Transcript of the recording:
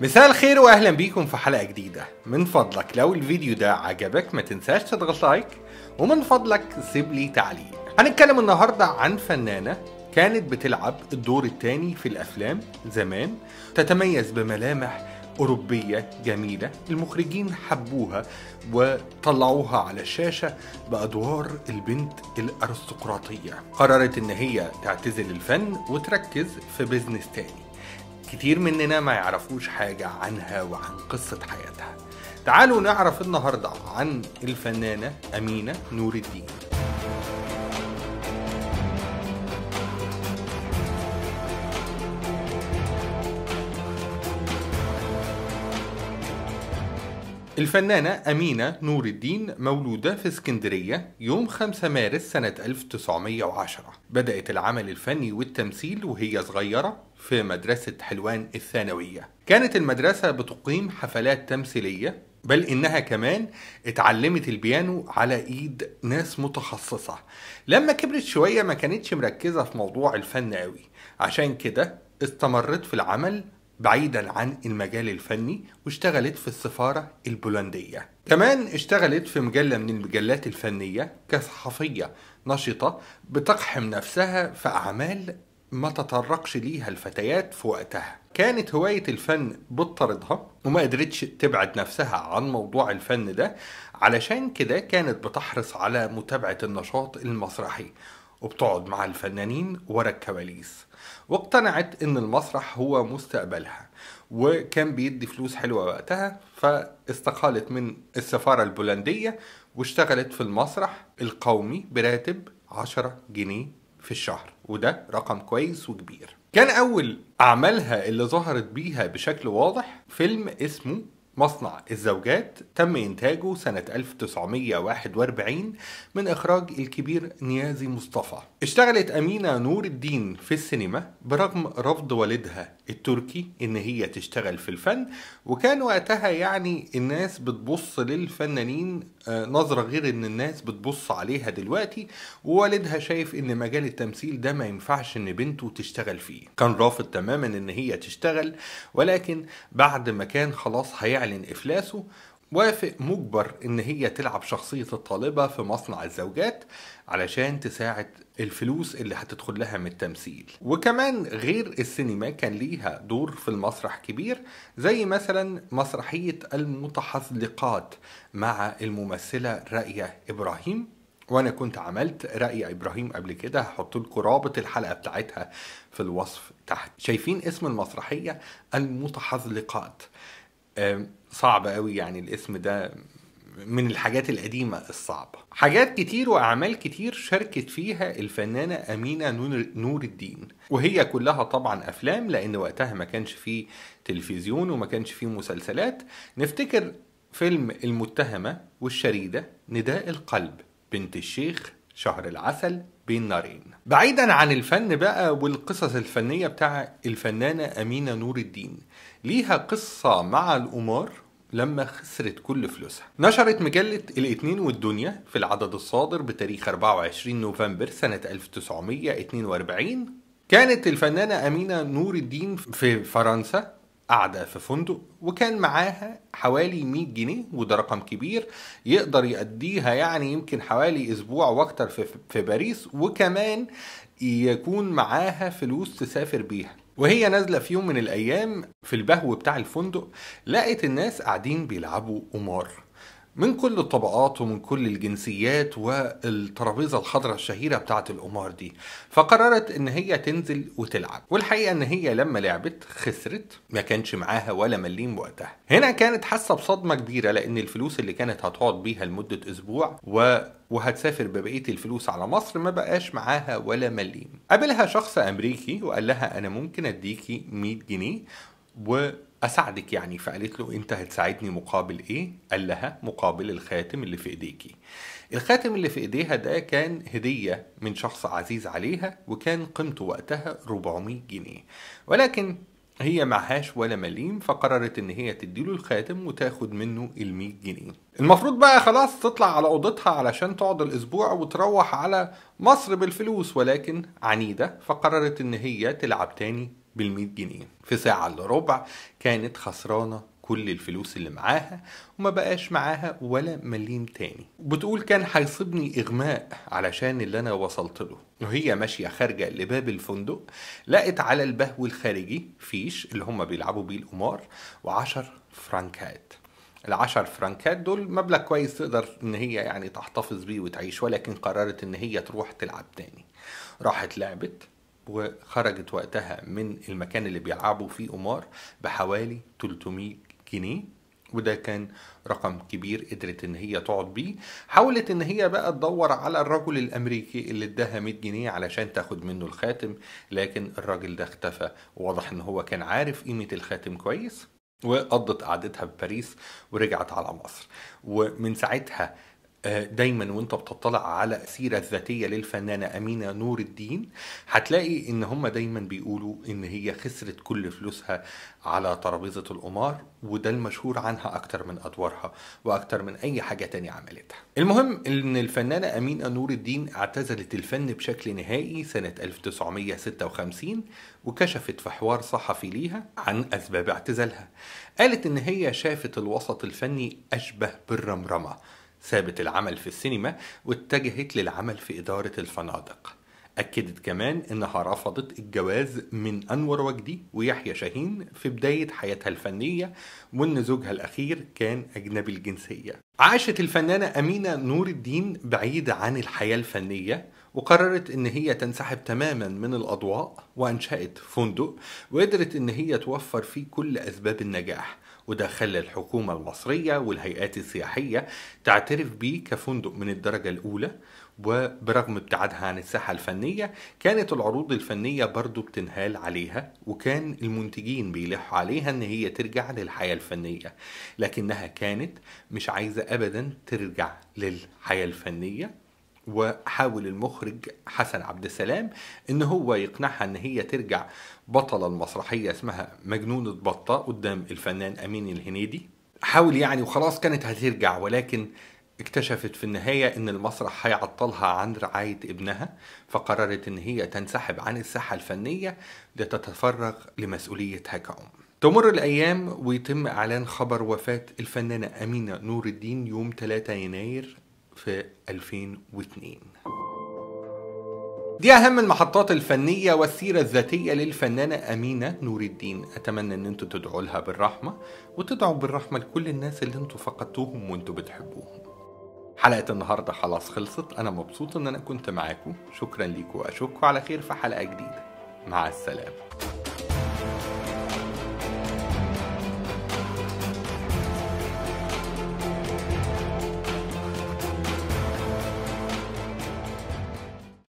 مساء الخير واهلا بيكم في حلقه جديده من فضلك لو الفيديو ده عجبك ما تنساش تضغط لايك ومن فضلك سيب لي تعليق هنتكلم النهارده عن فنانه كانت بتلعب الدور الثاني في الافلام زمان تتميز بملامح أوروبية جميلة المخرجين حبوها وطلعوها على الشاشة بأدوار البنت الأرستقراطية قررت إن هي تعتزل الفن وتركز في بيزنس تاني كتير مننا ما يعرفوش حاجة عنها وعن قصة حياتها تعالوا نعرف النهاردة عن الفنانة أمينة نور الدين الفنانة أمينة نور الدين مولودة في اسكندرية يوم 5 مارس سنة 1910 بدأت العمل الفني والتمثيل وهي صغيرة في مدرسة حلوان الثانوية كانت المدرسة بتقيم حفلات تمثيلية بل إنها كمان اتعلمت البيانو على إيد ناس متخصصة لما كبرت شوية ما كانتش مركزة في موضوع الفن قوي عشان كده استمرت في العمل بعيدا عن المجال الفني واشتغلت في السفارة البولندية كمان اشتغلت في مجلة من المجلات الفنية كصحفية نشطة بتقحم نفسها في أعمال ما تطرقش ليها الفتيات في وقتها كانت هواية الفن بتطردها وما قدرتش تبعد نفسها عن موضوع الفن ده علشان كده كانت بتحرص على متابعة النشاط المسرحي وبتقعد مع الفنانين ورا الكواليس واقتنعت ان المسرح هو مستقبلها وكان بيدي فلوس حلوة وقتها فاستقالت من السفارة البولندية واشتغلت في المسرح القومي براتب 10 جنيه في الشهر وده رقم كويس وكبير كان أول أعمالها اللي ظهرت بيها بشكل واضح فيلم اسمه مصنع الزوجات تم إنتاجه سنة 1941 من إخراج الكبير نيازي مصطفى اشتغلت أمينة نور الدين في السينما برغم رفض والدها التركي إن هي تشتغل في الفن وكان وقتها يعني الناس بتبص للفنانين آه، نظرة غير إن الناس بتبص عليها دلوقتي ووالدها شايف إن مجال التمثيل ده ما ينفعش إن بنته تشتغل فيه كان رافض تماما إن هي تشتغل ولكن بعد ما كان خلاص هيعمل يعلن إفلاسه وافق مجبر إن هي تلعب شخصية الطالبة في مصنع الزوجات علشان تساعد الفلوس اللي هتدخل لها من التمثيل وكمان غير السينما كان ليها دور في المسرح كبير زي مثلا مسرحية المتحذلقات مع الممثلة رأية إبراهيم وانا كنت عملت رأي ابراهيم قبل كده هحط لكم رابط الحلقه بتاعتها في الوصف تحت شايفين اسم المسرحيه المتحذلقات صعب قوي يعني الاسم ده من الحاجات القديمة الصعبة حاجات كتير وأعمال كتير شاركت فيها الفنانة أمينة نور الدين وهي كلها طبعا أفلام لأن وقتها ما كانش فيه تلفزيون وما كانش فيه مسلسلات نفتكر فيلم المتهمة والشريدة نداء القلب بنت الشيخ شهر العسل بين نارين بعيدا عن الفن بقى والقصص الفنية بتاع الفنانة أمينة نور الدين ليها قصة مع القمار لما خسرت كل فلوسها نشرت مجلة الاتنين والدنيا في العدد الصادر بتاريخ 24 نوفمبر سنة 1942 كانت الفنانة أمينة نور الدين في فرنسا قاعدة في فندق وكان معاها حوالي 100 جنيه وده رقم كبير يقدر يأديها يعني يمكن حوالي أسبوع وأكتر في, في باريس وكمان يكون معاها فلوس تسافر بيها وهي نازلة في يوم من الأيام في البهو بتاع الفندق لقت الناس قاعدين بيلعبوا قمار من كل الطبقات ومن كل الجنسيات والترابيزه الخضراء الشهيره بتاعه القمار دي فقررت ان هي تنزل وتلعب والحقيقه ان هي لما لعبت خسرت ما كانش معاها ولا مليم وقتها هنا كانت حاسه بصدمه كبيره لان الفلوس اللي كانت هتقعد بيها لمده اسبوع و وهتسافر ببقيه الفلوس على مصر ما بقاش معاها ولا مليم قابلها شخص امريكي وقال لها انا ممكن اديكي 100 جنيه و اساعدك يعني فقالت له انت هتساعدني مقابل ايه قال لها مقابل الخاتم اللي في ايديكي الخاتم اللي في ايديها ده كان هديه من شخص عزيز عليها وكان قيمته وقتها 400 جنيه ولكن هي معهاش ولا مليم فقررت ان هي تديله الخاتم وتاخد منه ال100 جنيه المفروض بقى خلاص تطلع على اوضتها علشان تقعد الاسبوع وتروح على مصر بالفلوس ولكن عنيده فقررت ان هي تلعب تاني بال100 جنيه في ساعة إلا ربع كانت خسرانة كل الفلوس اللي معاها وما بقاش معاها ولا مليم تاني بتقول كان هيصيبني إغماء علشان اللي أنا وصلت له وهي ماشية خارجة لباب الفندق لقت على البهو الخارجي فيش اللي هما بيلعبوا بيه القمار وعشر فرنكات العشر فرنكات دول مبلغ كويس تقدر ان هي يعني تحتفظ بيه وتعيش ولكن قررت ان هي تروح تلعب تاني راحت لعبت وخرجت وقتها من المكان اللي بيلعبوا فيه قمار بحوالي 300 جنيه وده كان رقم كبير قدرت ان هي تقعد بيه حاولت ان هي بقى تدور على الرجل الامريكي اللي اداها 100 جنيه علشان تاخد منه الخاتم لكن الراجل ده اختفى وواضح ان هو كان عارف قيمه الخاتم كويس وقضت قعدتها في باريس ورجعت على مصر ومن ساعتها آه، دايما وانت بتطلع على السيره الذاتيه للفنانه امينه نور الدين هتلاقي ان هما دايما بيقولوا ان هي خسرت كل فلوسها على ترابيزه القمار وده المشهور عنها اكتر من ادوارها واكتر من اي حاجه تانية عملتها المهم ان الفنانه امينه نور الدين اعتزلت الفن بشكل نهائي سنه 1956 وكشفت في حوار صحفي ليها عن اسباب اعتزالها قالت ان هي شافت الوسط الفني اشبه بالرمرمه سابت العمل في السينما واتجهت للعمل في إدارة الفنادق أكدت كمان إنها رفضت الجواز من أنور وجدي ويحيى شاهين في بداية حياتها الفنية وإن زوجها الأخير كان أجنبي الجنسية. عاشت الفنانة أمينة نور الدين بعيدة عن الحياة الفنية وقررت إن هي تنسحب تماما من الأضواء وأنشأت فندق وقدرت إن هي توفر فيه كل أسباب النجاح وده خلى الحكومة المصرية والهيئات السياحية تعترف بيه كفندق من الدرجة الأولى وبرغم ابتعادها عن الساحة الفنية كانت العروض الفنية برضو بتنهال عليها وكان المنتجين بيلحوا عليها ان هي ترجع للحياة الفنية لكنها كانت مش عايزة ابدا ترجع للحياة الفنية وحاول المخرج حسن عبد السلام ان هو يقنعها ان هي ترجع بطله المسرحيه اسمها مجنونه بطه قدام الفنان امين الهنيدي حاول يعني وخلاص كانت هترجع ولكن اكتشفت في النهايه ان المسرح هيعطلها عن رعايه ابنها فقررت ان هي تنسحب عن الساحه الفنيه لتتفرغ لمسؤوليتها كأم تمر الأيام ويتم إعلان خبر وفاة الفنانة أمينة نور الدين يوم 3 يناير في 2002 دي أهم المحطات الفنية والسيرة الذاتية للفنانة أمينة نور الدين أتمنى أن أنتوا تدعوا لها بالرحمة وتدعوا بالرحمة لكل الناس اللي أنتوا فقدتوهم وأنتوا بتحبوهم حلقة النهاردة خلاص خلصت أنا مبسوط إن أنا كنت معاكم شكرا لكم وأشوفكم على خير في حلقة جديدة مع السلامة